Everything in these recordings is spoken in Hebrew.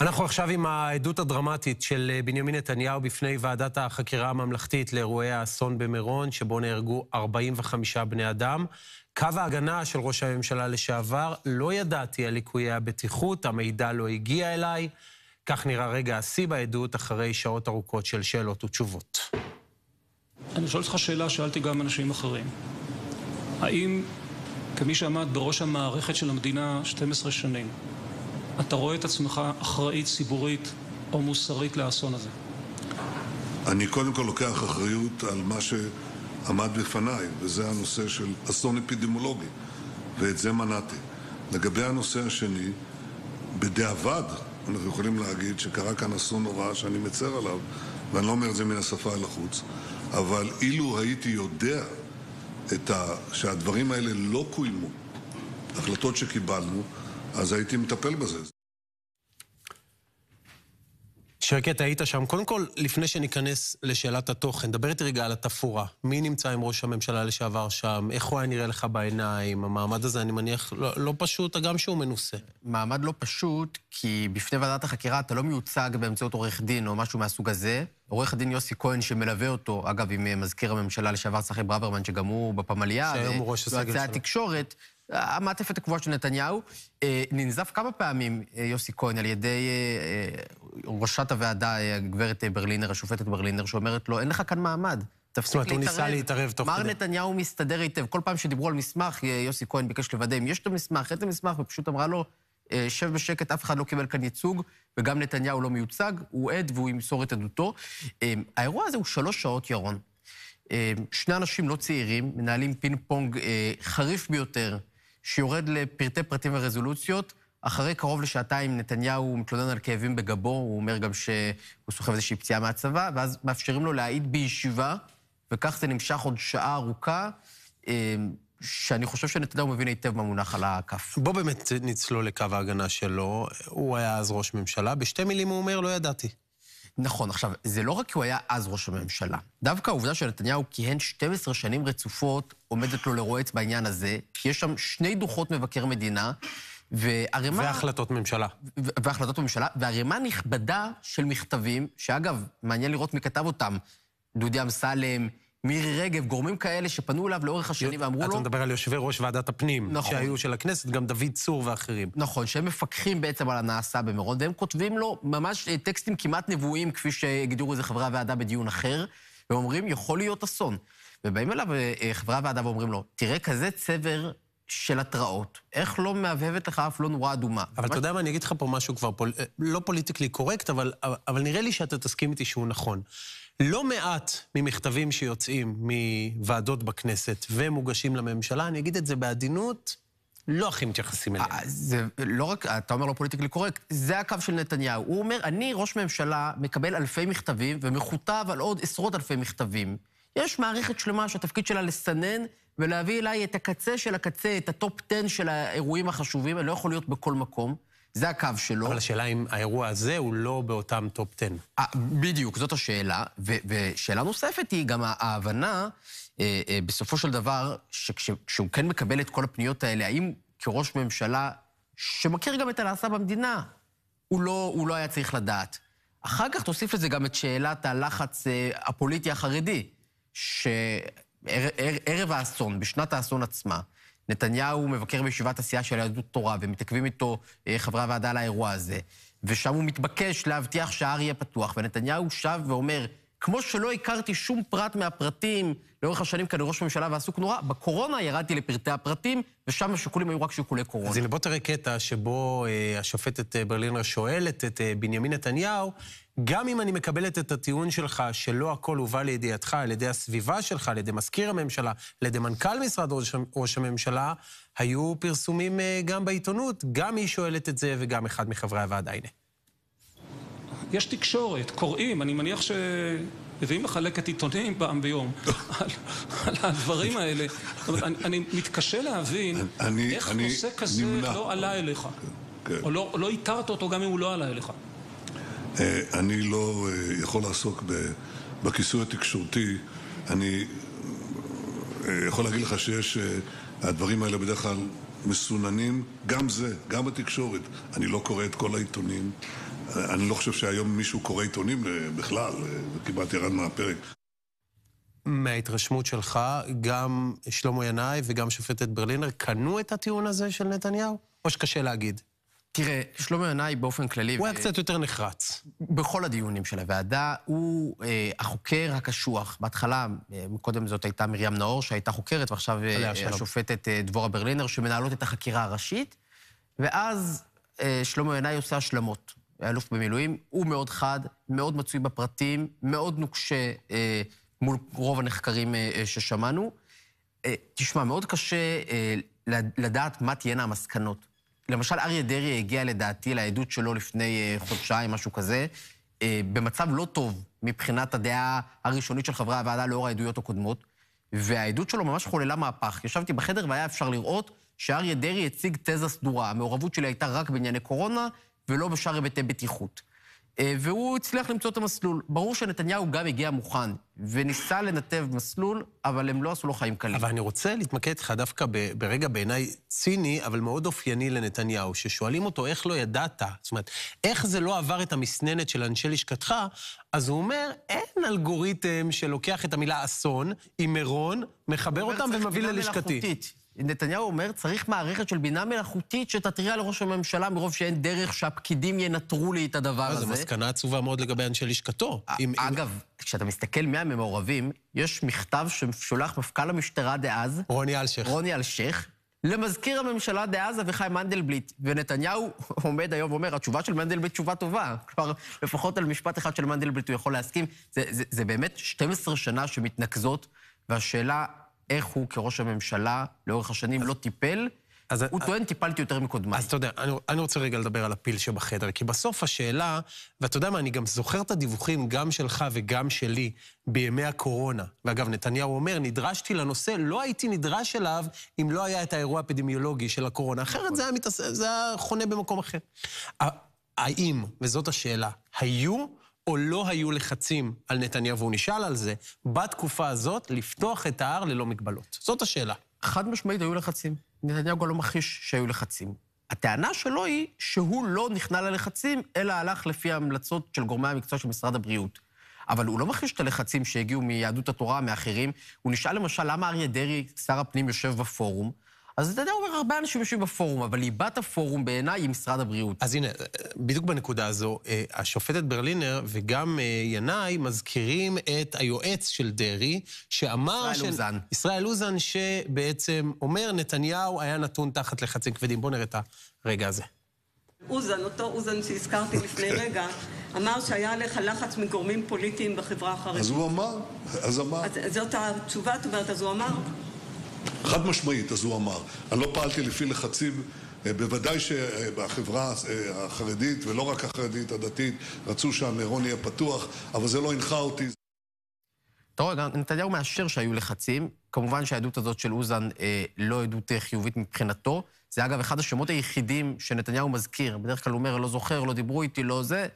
אנחנו עכשיו עם העדות הדרמטית של אה, בנימין נתניהו בפני ועדת החקירה הממלכתית לאירועי האסון במירון, שבו נהרגו 45 בני אדם. קו ההגנה של ראש הממשלה לשעבר, לא ידעתי על ליקויי הבטיחות, המידע לא הגיע אליי. כך נראה רגע השיא בעדות אחרי שעות ארוכות של שאלות ותשובות. אני שואל אותך שאלה, שאלתי גם אנשים אחרים. האם, כמי שעמד בראש המערכת של המדינה 12 שנים, אתה רואה את עצמך אחראי ציבורית או מוסרית לאסון הזה? אני קודם כל לוקח אחריות על מה שעמד בפניי, וזה הנושא של אסון אפידמולוגי, ואת זה מנעתי. לגבי הנושא השני, בדיעבד אנחנו יכולים להגיד שקרה כאן אסון נורא שאני מצר עליו, ואני לא אומר את זה מן השפה אל החוץ, אבל אילו הייתי יודע ה... שהדברים האלה לא קוימו, החלטות שקיבלנו, אז הייתי מטפל בזה. שקט, היית שם. קודם כל, לפני שניכנס לשאלת התוכן, דבר איתי רגע על התפאורה. מי נמצא עם ראש הממשלה לשעבר שם? איך הוא היה נראה לך בעיניים? המעמד הזה, אני מניח, לא, לא פשוט, הגם שהוא מנוסה. מעמד לא פשוט, כי בפני ועדת החקירה אתה לא מיוצג באמצעות עורך דין או משהו מהסוג הזה. עורך הדין יוסי כהן, שמלווה אותו, אגב, עם אה, מזכיר הממשלה לשעבר צחי ברוורמן, שגם הוא בפמליה, שהיום הוא ראש הסגל שלו. זה התקשורת, המעטפת הקבועה של נתניהו. אה, ננזף כמה פעמים אה, יוסי כהן על ידי אה, ראשת הוועדה, הגברת ברלינר, השופטת ברלינר, שאומרת לו, אין לך כאן מעמד. תפסיק להתערב. זאת אומרת, הוא ניסה להתערב תוך כדי. מר נתניהו מסתדר היטב. כל פעם שדיברו על מסמך, יוסי כהן ביקש לוודא אם יש את המסמך, איזה מסמך, ופשוט אמרה לו, שב בשקט, אף אחד לא קיבל כאן ייצוג, וגם נתניהו לא מיוצג, הוא עד והוא ימסור את עדותו. האירוע הזה הוא שלוש שעות, ירון. שני אנשים לא צעירים, מנהלים פינג פונג חריף ביותר שיורד לפרטי פרטים ורזולוציות. אחרי קרוב לשעתיים נתניהו מתלונן על כאבים בגבו, הוא אומר גם שהוא סוחב איזושהי פציעה מהצבא, ואז מאפשרים לו להעיד בישיבה, וכך זה נמשך עוד שעה ארוכה, אה, שאני חושב שנתניהו מבין היטב מה מונח על הכף. בוא באמת נצלול לקו ההגנה שלו. הוא היה אז ראש ממשלה, בשתי מילים הוא אומר, לא ידעתי. נכון, עכשיו, זה לא רק כי הוא היה אז ראש הממשלה. דווקא העובדה שנתניהו כיהן 12 שנים רצופות עומדת לו לרועץ בעניין הזה, כי יש שם שני דוחות מבקר מדינה, וערימה... והחלטות ממשלה. והחלטות ממשלה, וערימה נכבדה של מכתבים, שאגב, מעניין לראות מי כתב אותם. דודי אמסלם, מירי רגב, גורמים כאלה שפנו אליו לאורך השנים ואמרו לו... אתה מדבר על יושבי ראש ועדת הפנים, נכון. שהיו של הכנסת, גם דוד צור ואחרים. נכון, שהם מפקחים בעצם על הנעשה במירון, והם כותבים לו ממש אה, טקסטים כמעט נבואים, כפי שהגדירו את זה חברי הוועדה בדיון אחר, ואומרים, יכול להיות אסון. ובאים אליו אה, אה, חברי הוועדה ואומרים לו, תראה כזה צבר של התראות. איך לא מהבהבת לך אף לא נורה אדומה? אבל אתה יודע מה, אני אגיד לך פה משהו כבר, פול... אה, לא פוליטיקלי קורקט, אבל, אבל נראה לי שאתה תסכים איתי שהוא נכון. לא מעט ממכתבים שיוצאים מוועדות בכנסת ומוגשים לממשלה, אני אגיד את זה בעדינות, לא הכי מתייחסים אליהם. אה, זה לא רק, אתה אומר לא פוליטיקלי קורקט, זה הקו של נתניהו. הוא אומר, אני, ראש ממשלה, מקבל אלפי מכתבים ומכותב על עוד עשרות אלפי מכתבים. יש מערכת שלמה שהתפקיד שלה לסנן ולהביא אליי את הקצה של הקצה, את הטופ 10 של האירועים החשובים, אני לא יכול להיות בכל מקום. זה הקו שלו. אבל השאלה אם האירוע הזה הוא לא באותם טופ 10. 아, אה, בדיוק, זאת השאלה. ו- ושאלה נוספת היא גם ההבנה, אה, אה, בסופו של דבר, שכשהוא כן מקבל את כל הפניות האלה, האם כראש ממשלה, שמכיר גם את הנעשה במדינה, הוא לא, הוא לא היה צריך לדעת. אחר כך תוסיף לזה גם את שאלת הלחץ אה, הפוליטי החרדי. שערב האסון, בשנת האסון עצמה, נתניהו מבקר בישיבת הסיעה של יהדות תורה, ומתעכבים איתו אה, חברי הוועדה על האירוע הזה, ושם הוא מתבקש להבטיח שההר יהיה פתוח, ונתניהו שב ואומר, כמו שלא הכרתי שום פרט מהפרטים לאורך השנים כאן ראש ממשלה ועסוק נורא, בקורונה ירדתי לפרטי הפרטים, ושם השיקולים היו רק שיקולי קורונה. אז הנה, בוא תראה קטע שבו אה, השופטת אה, ברלינר שואלת את אה, בנימין נתניהו, גם אם אני מקבלת את הטיעון שלך שלא הכל הובא לידיעתך על ידי הסביבה שלך, על ידי מזכיר הממשלה, על ידי מנכ"ל משרד ראש, ראש הממשלה, היו פרסומים אה, גם בעיתונות, גם היא שואלת את זה וגם אחד מחברי הוועדה. הנה. יש תקשורת, קוראים, אני מניח ש... שמביאים מחלקת עיתונים פעם ביום על על הדברים האלה. זאת אומרת, אני אני מתקשה להבין אני, איך אני נושא כזה נמנע. לא עלה אליך. כן. או לא איתרת לא אותו גם אם הוא לא עלה אליך. אה, אני לא אה, יכול לעסוק בכיסוי התקשורתי. אני אה, יכול להגיד לך שיש, הדברים האלה בדרך כלל מסוננים, גם זה, גם התקשורת. אני לא קורא את כל העיתונים. אני לא חושב שהיום מישהו קורא עיתונים אה, בכלל, זה אה, כמעט ירד מהפרק. מההתרשמות שלך, גם שלמה ינאי וגם שופטת ברלינר קנו את הטיעון הזה של נתניהו? או שקשה להגיד? תראה, שלמה ינאי באופן כללי... הוא היה קצת יותר נחרץ. בכל הדיונים של הוועדה, הוא אה, החוקר הקשוח. בהתחלה, אה, קודם זאת הייתה מרים נאור, שהייתה חוקרת, ועכשיו אה, השופטת אה, דבורה ברלינר, שמנהלות את החקירה הראשית, ואז אה, שלמה ינאי עושה השלמות. אלוף במילואים, הוא מאוד חד, מאוד מצוי בפרטים, מאוד נוקשה אה, מול רוב הנחקרים אה, אה ששמענו. אה, תשמע, מאוד קשה אה, לדעת מה תהיינה המסקנות. למשל, אריה דרעי הגיע לדעתי לעדות שלו לפני אה, חודשיים, משהו כזה, אה, במצב לא טוב מבחינת הדעה הראשונית של חברי הוועדה לאור העדויות הקודמות, והעדות שלו ממש חוללה מהפך. ישבתי בחדר והיה אפשר לראות שאריה דרעי הציג תזה סדורה. המעורבות שלי הייתה רק בענייני קורונה, ולא בשאר היבטי בטיחות. אה, והוא הצליח למצוא את המסלול. ברור שנתניהו גם הגיע מוכן, וניסה לנתב מסלול, אבל הם לא עשו לו חיים קלים. אבל אני רוצה להתמקד איתך דווקא ברגע בעיניי ציני, אבל מאוד אופייני לנתניהו, ששואלים אותו איך לא ידעת, זאת אומרת, איך זה לא עבר את המסננת של אנשי לשכתך, אז הוא אומר, אין אלגוריתם שלוקח את המילה אסון עם מירון, מחבר אותם ומביא ללשכתי. מלאכותית. נתניהו אומר, צריך מערכת של בינה מלאכותית שתתריע לראש הממשלה מרוב שאין דרך שהפקידים ינטרו לי את הדבר אה, הזה. זו מסקנה עצובה מאוד לגבי אנשי לשכתו. אה, אגב, כשאתה מסתכל מי מהמעורבים, יש מכתב ששולח מפכ"ל המשטרה דאז... רוני אלשיך. רוני אלשיך. למזכיר הממשלה דאז אביחי מנדלבליט, ונתניהו עומד היום ואומר, התשובה של מנדלבליט תשובה טובה. כלומר, לפחות על משפט אחד של מנדלבליט הוא יכול להסכים. זה, זה, זה באמת 12 שנה שמתנקזות, והשאלה איך הוא כראש הממשלה לאורך השנים לא טיפל. אז, הוא אז, טוען, טיפלתי יותר מקודמיי. אז אתה יודע, אני, אני רוצה רגע לדבר על הפיל שבחדר, כי בסוף השאלה, ואתה יודע מה, אני גם זוכר את הדיווחים, גם שלך וגם שלי, בימי הקורונה. ואגב, נתניהו אומר, נדרשתי לנושא, לא הייתי נדרש אליו אם לא היה את האירוע האפידמיולוגי של הקורונה. אחרת נכון. זה היה, מתס... זה היה חונה במקום אחר. האם, וזאת השאלה, היו או לא היו לחצים על נתניהו, והוא נשאל על זה, בתקופה הזאת, לפתוח את ההר ללא מגבלות? זאת השאלה. חד משמעית היו לחצים. נתניהו גם לא מכחיש שהיו לחצים. הטענה שלו היא שהוא לא נכנע ללחצים, אלא הלך לפי ההמלצות של גורמי המקצוע של משרד הבריאות. אבל הוא לא מכחיש את הלחצים שהגיעו מיהדות התורה, מאחרים. הוא נשאל למשל למה אריה דרעי, שר הפנים, יושב בפורום, אז אתה יודע, אומר, הרבה אנשים יושבים בפורום, אבל ליבת הפורום בעיניי היא משרד הבריאות. אז הנה, בדיוק בנקודה הזו, אה, השופטת ברלינר וגם אה, ינאי מזכירים את היועץ של דרעי, שאמר... ישראל ש... אוזן. ישראל אוזן, שבעצם אומר, נתניהו היה נתון תחת לחצים כבדים. בואו נראה את הרגע הזה. אוזן, אותו אוזן שהזכרתי לפני כן. רגע, אמר שהיה עליך לחץ מגורמים פוליטיים בחברה החרדית. אז הוא אמר, אז אמר. אז זאת התשובה, זאת אומרת, אז הוא אמר. חד משמעית, אז הוא אמר. אני לא פעלתי לפי לחצים, אה, בוודאי שהחברה אה, החרדית, ולא רק החרדית, הדתית, רצו שהמירון יהיה פתוח, אבל זה לא הנחה אותי. אתה רואה, נתניהו מאשר שהיו לחצים. כמובן שהעדות הזאת של אוזן אה, לא עדות אה, חיובית מבחינתו. זה אגב אחד השמות היחידים שנתניהו מזכיר. בדרך כלל הוא אומר, לא זוכר, לא דיברו איתי, לא זה.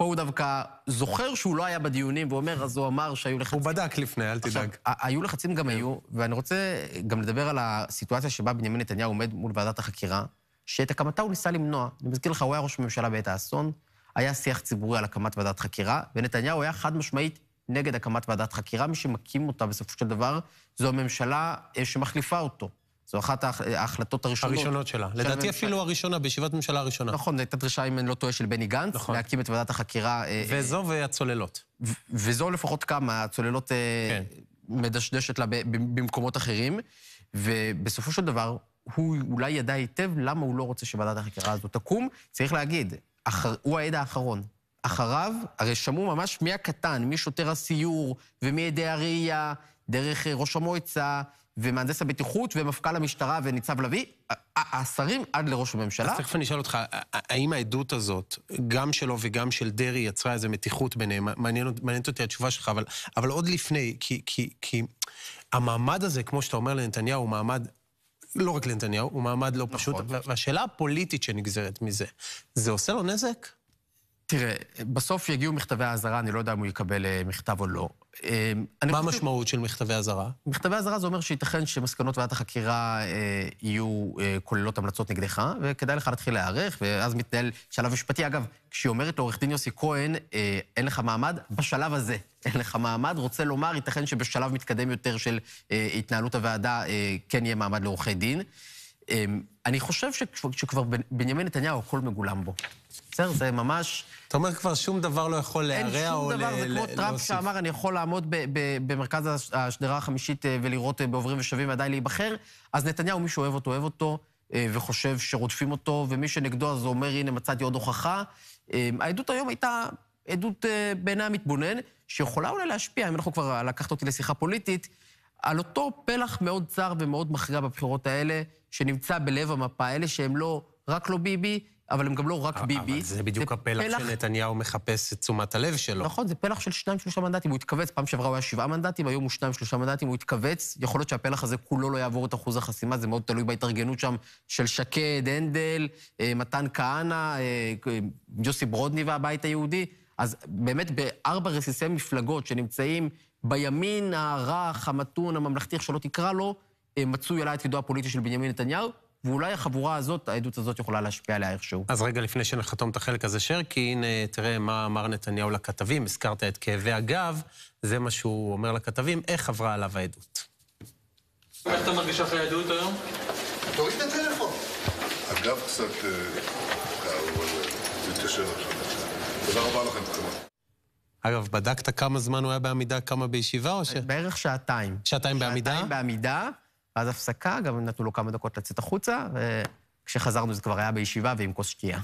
פה הוא דווקא זוכר שהוא לא היה בדיונים, והוא אומר, אז הוא אמר שהיו לחצים. הוא בדק לפני, אל תדאג. היו לחצים גם היו, ואני רוצה גם לדבר על הסיטואציה שבה בנימין נתניהו עומד מול ועדת החקירה, שאת הקמתה הוא ניסה למנוע. אני מזכיר לך, הוא היה ראש ממשלה בעת האסון, היה שיח ציבורי על הקמת ועדת חקירה, ונתניהו היה חד משמעית נגד הקמת ועדת חקירה. מי שמקים אותה בסופו של דבר זו הממשלה אה, שמחליפה אותו. זו אחת ההחלטות הראשונות. הראשונות שלה. של לדעתי הממשלה... אפילו הראשונה, בישיבת ממשלה הראשונה. נכון, הייתה דרישה, אם אני לא טועה, של בני גנץ, נכון. להקים את ועדת החקירה. אה, אה, וזו אה, והצוללות. ו- וזו לפחות כמה, הצוללות אה, כן. אה, מדשדשת לה במקומות אחרים, ובסופו של דבר, הוא אולי ידע היטב למה הוא לא רוצה שוועדת החקירה הזו תקום. צריך להגיד, אחר, הוא העד האחרון. אחריו, הרי שמעו ממש מי הקטן, מי שוטר הסיור ומי עדי הראייה, דרך אה, ראש המועצה, ומהנדס הבטיחות, ומפכ"ל המשטרה, וניצב לביא, השרים עד לראש הממשלה. אז תכף אני אשאל אותך, האם העדות הזאת, גם שלו וגם של דרעי, יצרה איזו מתיחות ביניהם? מעניינת מעניינת אותי התשובה שלך, אבל, אבל עוד לפני, כי, כי, כי המעמד הזה, כמו שאתה אומר לנתניהו, הוא מעמד לא רק לנתניהו, הוא מעמד לא נכון. פשוט. והשאלה הפוליטית שנגזרת מזה, זה עושה לו נזק? תראה, בסוף יגיעו מכתבי האזהרה, אני לא יודע אם הוא יקבל אה, מכתב או לא. אה, מה המשמעות של מכתבי אזהרה? מכתבי אזהרה זה אומר שייתכן שמסקנות ועדת החקירה אה, יהיו כוללות המלצות נגדך, וכדאי לך להתחיל להיערך, ואז מתנהל שלב משפטי. אגב, כשהיא אומרת לעורך דין יוסי כהן, אין לך מעמד, בשלב הזה אין לך מעמד, רוצה לומר, ייתכן שבשלב מתקדם יותר של התנהלות הוועדה כן יהיה מעמד לעורכי דין. אמ, אני חושב שכבר בנימין נתניהו, הכל מגולם בו. בסדר? זה ממש... אתה אומר כבר שום דבר לא יכול להרע או להוסיף. אין שום דבר, זה כמו טראמפ שאמר, אני יכול לעמוד במרכז השדרה החמישית אה, ולראות אה, בעוברים ושבים ועדיין להיבחר. אז נתניהו, מי שאוהב אותו, אוהב אותו, אה, וחושב שרודפים אותו, ומי שנגדו אז אומר, הנה, מצאתי עוד הוכחה. אמ, העדות היום הייתה עדות בעיני המתבונן, שיכולה אולי להשפיע, אם אנחנו כבר לקחת אותי לשיחה פוליטית, על אותו פלח מאוד צר ומאוד מכריע בבחירות האלה, שנמצא בלב המפה, אלה שהם לא רק לא ביבי, אבל הם גם לא רק ביבי. אבל זה בדיוק זה הפלח פלח... שנתניהו מחפש את תשומת הלב שלו. נכון, זה פלח של שניים, שלושה מנדטים. הוא התכווץ, פעם שעברה הוא היה שבעה מנדטים, היום הוא שניים, שלושה מנדטים, הוא התכווץ. יכול להיות שהפלח הזה כולו לא יעבור את אחוז החסימה, זה מאוד תלוי בהתארגנות שם של שקד, הנדל, אה, מתן כהנא, אה, אה, יוסי ברודני והבית היהודי. אז באמת בארבע רסיסי מפלגות שנמצאים בימין הרך, המתון, הממלכתי, איך שלא תקרא לו, אה, מצוי את ידו הפוליטי של בנימין נתניהו, ואולי החבורה הזאת, העדות הזאת יכולה להשפיע עליה איכשהו. אז רגע לפני שנחתום את החלק הזה, שרקי, הנה, תראה מה אמר נתניהו לכתבים, הזכרת את כאבי הגב, זה מה שהוא אומר לכתבים, איך עברה עליו העדות. איך אתה מרגיש אחרי העדות היום? תוריד את הטלפון. הגב קצת... אה, אה, תודה רבה לכם, כמובן. אגב, בדקת כמה זמן הוא היה בעמידה, כמה בישיבה, או ש... בערך שעתיים. שעתיים בעמידה? שעתיים בעמידה, ואז הפסקה, גם נתנו לו כמה דקות לצאת החוצה, וכשחזרנו זה כבר היה בישיבה ועם כוס שתייה.